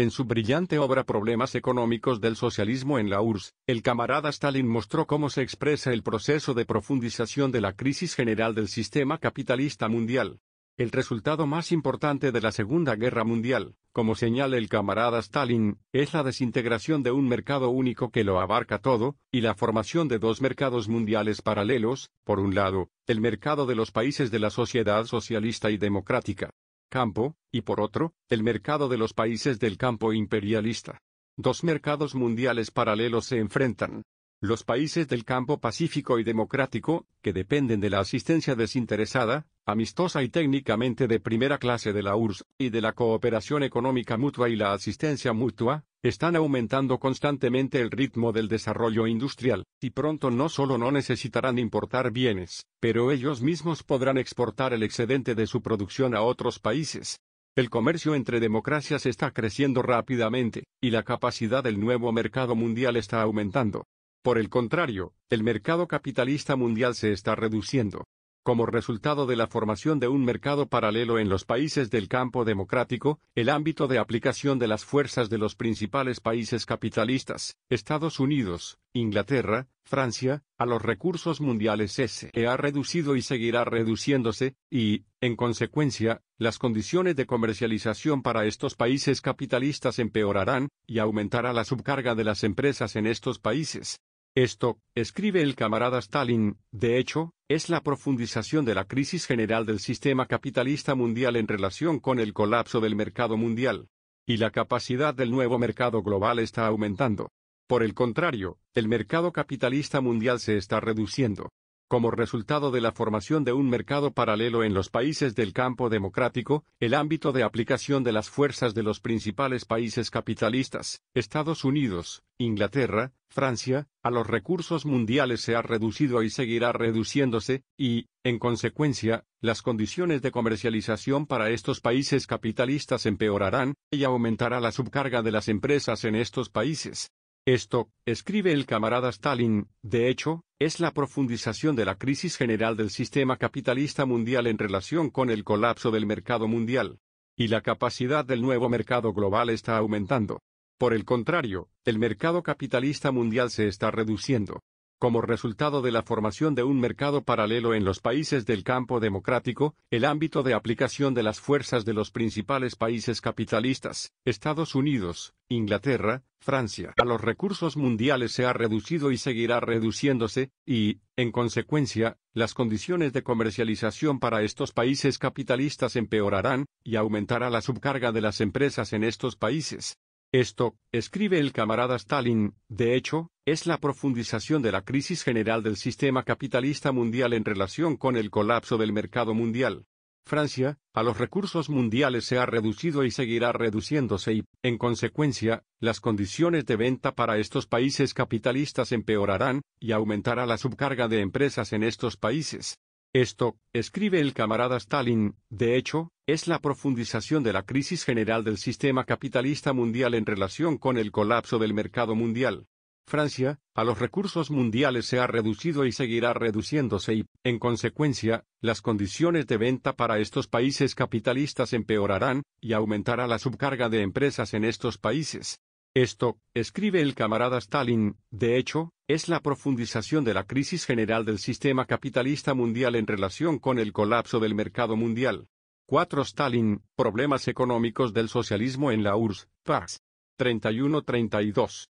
En su brillante obra Problemas económicos del socialismo en la URSS, el camarada Stalin mostró cómo se expresa el proceso de profundización de la crisis general del sistema capitalista mundial. El resultado más importante de la Segunda Guerra Mundial, como señala el camarada Stalin, es la desintegración de un mercado único que lo abarca todo, y la formación de dos mercados mundiales paralelos, por un lado, el mercado de los países de la sociedad socialista y democrática, campo, y por otro, el mercado de los países del campo imperialista. Dos mercados mundiales paralelos se enfrentan, los países del campo pacífico y democrático, que dependen de la asistencia desinteresada, amistosa y técnicamente de primera clase de la URSS, y de la cooperación económica mutua y la asistencia mutua, están aumentando constantemente el ritmo del desarrollo industrial, y pronto no solo no necesitarán importar bienes, pero ellos mismos podrán exportar el excedente de su producción a otros países. El comercio entre democracias está creciendo rápidamente, y la capacidad del nuevo mercado mundial está aumentando. Por el contrario, el mercado capitalista mundial se está reduciendo. Como resultado de la formación de un mercado paralelo en los países del campo democrático, el ámbito de aplicación de las fuerzas de los principales países capitalistas, Estados Unidos, Inglaterra, Francia, a los recursos mundiales se ha reducido y seguirá reduciéndose, y, en consecuencia, las condiciones de comercialización para estos países capitalistas empeorarán, y aumentará la subcarga de las empresas en estos países, esto, escribe el camarada Stalin, de hecho, es la profundización de la crisis general del sistema capitalista mundial en relación con el colapso del mercado mundial. Y la capacidad del nuevo mercado global está aumentando. Por el contrario, el mercado capitalista mundial se está reduciendo. Como resultado de la formación de un mercado paralelo en los países del campo democrático, el ámbito de aplicación de las fuerzas de los principales países capitalistas, Estados Unidos, Inglaterra, Francia, a los recursos mundiales se ha reducido y seguirá reduciéndose, y, en consecuencia, las condiciones de comercialización para estos países capitalistas empeorarán, y aumentará la subcarga de las empresas en estos países, esto, escribe el camarada Stalin, de hecho, es la profundización de la crisis general del sistema capitalista mundial en relación con el colapso del mercado mundial. Y la capacidad del nuevo mercado global está aumentando. Por el contrario, el mercado capitalista mundial se está reduciendo. Como resultado de la formación de un mercado paralelo en los países del campo democrático, el ámbito de aplicación de las fuerzas de los principales países capitalistas, Estados Unidos, Inglaterra, Francia, a los recursos mundiales se ha reducido y seguirá reduciéndose, y, en consecuencia, las condiciones de comercialización para estos países capitalistas empeorarán, y aumentará la subcarga de las empresas en estos países, esto, escribe el camarada Stalin, de hecho, es la profundización de la crisis general del sistema capitalista mundial en relación con el colapso del mercado mundial. Francia, a los recursos mundiales se ha reducido y seguirá reduciéndose y, en consecuencia, las condiciones de venta para estos países capitalistas empeorarán, y aumentará la subcarga de empresas en estos países. Esto, escribe el camarada Stalin, de hecho, es la profundización de la crisis general del sistema capitalista mundial en relación con el colapso del mercado mundial. Francia, a los recursos mundiales se ha reducido y seguirá reduciéndose y, en consecuencia, las condiciones de venta para estos países capitalistas empeorarán, y aumentará la subcarga de empresas en estos países. Esto, escribe el camarada Stalin, de hecho, es la profundización de la crisis general del sistema capitalista mundial en relación con el colapso del mercado mundial. 4. Stalin, Problemas económicos del socialismo en la URSS, Paz. 31-32.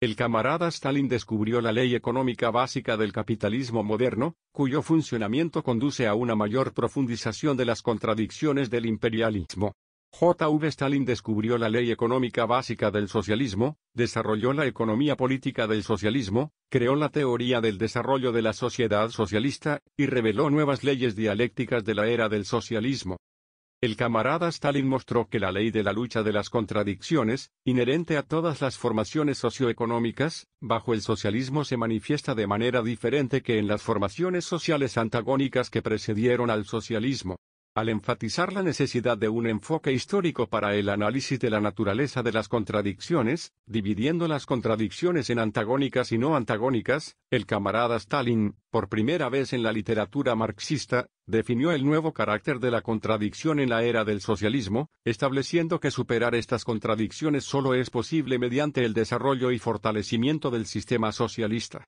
El camarada Stalin descubrió la ley económica básica del capitalismo moderno, cuyo funcionamiento conduce a una mayor profundización de las contradicciones del imperialismo. J.V. Stalin descubrió la ley económica básica del socialismo, desarrolló la economía política del socialismo, creó la teoría del desarrollo de la sociedad socialista, y reveló nuevas leyes dialécticas de la era del socialismo. El camarada Stalin mostró que la ley de la lucha de las contradicciones, inherente a todas las formaciones socioeconómicas, bajo el socialismo se manifiesta de manera diferente que en las formaciones sociales antagónicas que precedieron al socialismo. Al enfatizar la necesidad de un enfoque histórico para el análisis de la naturaleza de las contradicciones, dividiendo las contradicciones en antagónicas y no antagónicas, el camarada Stalin, por primera vez en la literatura marxista, definió el nuevo carácter de la contradicción en la era del socialismo, estableciendo que superar estas contradicciones solo es posible mediante el desarrollo y fortalecimiento del sistema socialista.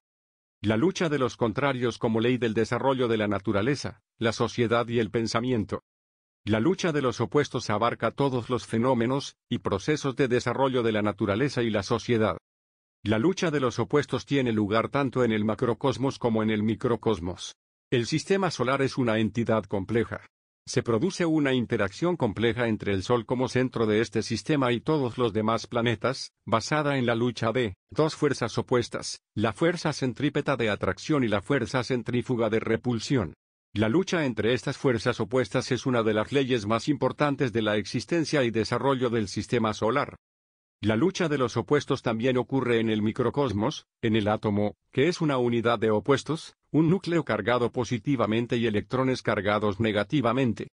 La lucha de los contrarios como ley del desarrollo de la naturaleza, la sociedad y el pensamiento. La lucha de los opuestos abarca todos los fenómenos y procesos de desarrollo de la naturaleza y la sociedad. La lucha de los opuestos tiene lugar tanto en el macrocosmos como en el microcosmos. El sistema solar es una entidad compleja se produce una interacción compleja entre el Sol como centro de este sistema y todos los demás planetas, basada en la lucha de dos fuerzas opuestas, la fuerza centrípeta de atracción y la fuerza centrífuga de repulsión. La lucha entre estas fuerzas opuestas es una de las leyes más importantes de la existencia y desarrollo del sistema solar. La lucha de los opuestos también ocurre en el microcosmos, en el átomo, que es una unidad de opuestos, un núcleo cargado positivamente y electrones cargados negativamente.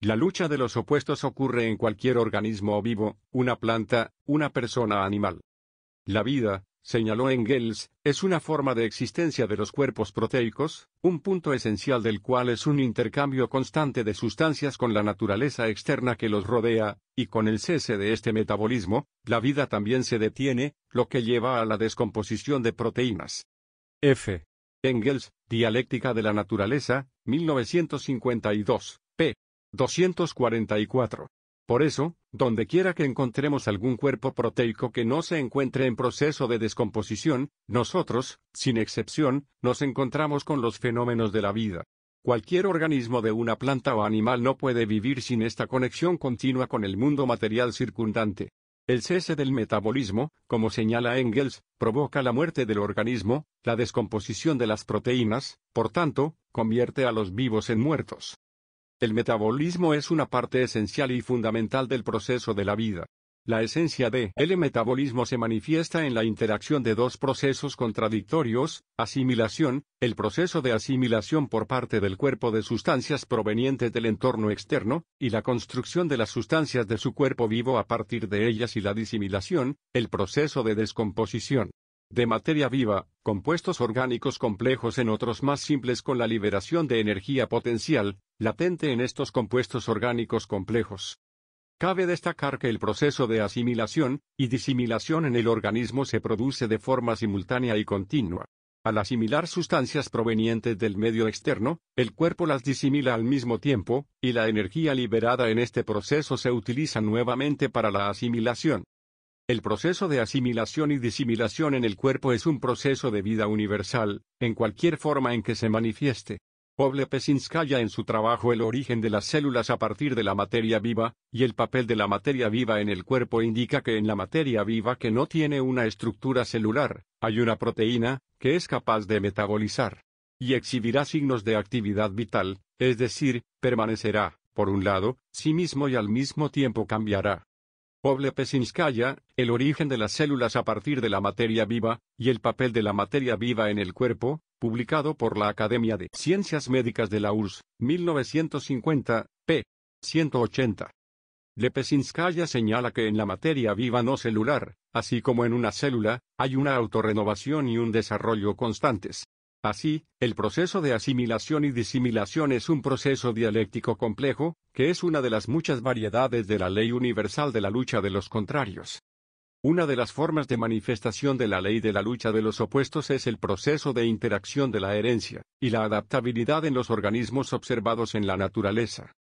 La lucha de los opuestos ocurre en cualquier organismo vivo, una planta, una persona animal. La vida, señaló Engels, es una forma de existencia de los cuerpos proteicos, un punto esencial del cual es un intercambio constante de sustancias con la naturaleza externa que los rodea, y con el cese de este metabolismo, la vida también se detiene, lo que lleva a la descomposición de proteínas. F. Engels, Dialéctica de la Naturaleza, 1952, p. 244. Por eso, donde quiera que encontremos algún cuerpo proteico que no se encuentre en proceso de descomposición, nosotros, sin excepción, nos encontramos con los fenómenos de la vida. Cualquier organismo de una planta o animal no puede vivir sin esta conexión continua con el mundo material circundante. El cese del metabolismo, como señala Engels, provoca la muerte del organismo, la descomposición de las proteínas, por tanto, convierte a los vivos en muertos. El metabolismo es una parte esencial y fundamental del proceso de la vida. La esencia de el metabolismo se manifiesta en la interacción de dos procesos contradictorios, asimilación, el proceso de asimilación por parte del cuerpo de sustancias provenientes del entorno externo, y la construcción de las sustancias de su cuerpo vivo a partir de ellas y la disimilación, el proceso de descomposición de materia viva, compuestos orgánicos complejos en otros más simples con la liberación de energía potencial, latente en estos compuestos orgánicos complejos. Cabe destacar que el proceso de asimilación y disimilación en el organismo se produce de forma simultánea y continua. Al asimilar sustancias provenientes del medio externo, el cuerpo las disimila al mismo tiempo, y la energía liberada en este proceso se utiliza nuevamente para la asimilación. El proceso de asimilación y disimilación en el cuerpo es un proceso de vida universal, en cualquier forma en que se manifieste. Poble pesinskaya en su trabajo El origen de las células a partir de la materia viva, y el papel de la materia viva en el cuerpo indica que en la materia viva que no tiene una estructura celular, hay una proteína, que es capaz de metabolizar. Y exhibirá signos de actividad vital, es decir, permanecerá, por un lado, sí mismo y al mismo tiempo cambiará. Poble pesinskaya el origen de las células a partir de la materia viva, y el papel de la materia viva en el cuerpo, publicado por la Academia de Ciencias Médicas de la URSS, 1950, p. 180. Lepesinskaya señala que en la materia viva no celular, así como en una célula, hay una autorrenovación y un desarrollo constantes. Así, el proceso de asimilación y disimilación es un proceso dialéctico complejo, que es una de las muchas variedades de la ley universal de la lucha de los contrarios. Una de las formas de manifestación de la ley de la lucha de los opuestos es el proceso de interacción de la herencia, y la adaptabilidad en los organismos observados en la naturaleza.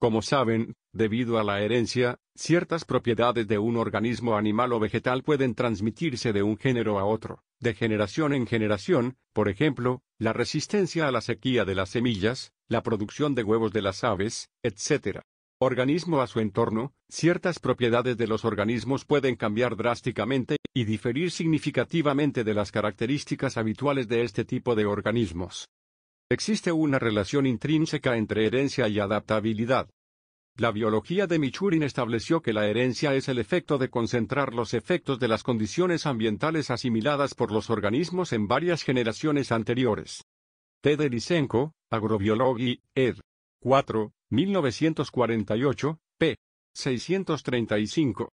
Como saben, debido a la herencia, ciertas propiedades de un organismo animal o vegetal pueden transmitirse de un género a otro, de generación en generación, por ejemplo, la resistencia a la sequía de las semillas, la producción de huevos de las aves, etc organismo a su entorno, ciertas propiedades de los organismos pueden cambiar drásticamente y diferir significativamente de las características habituales de este tipo de organismos. Existe una relación intrínseca entre herencia y adaptabilidad. La biología de Michurin estableció que la herencia es el efecto de concentrar los efectos de las condiciones ambientales asimiladas por los organismos en varias generaciones anteriores. Ted Elisenko, y ed. 4, 1948, p. 635.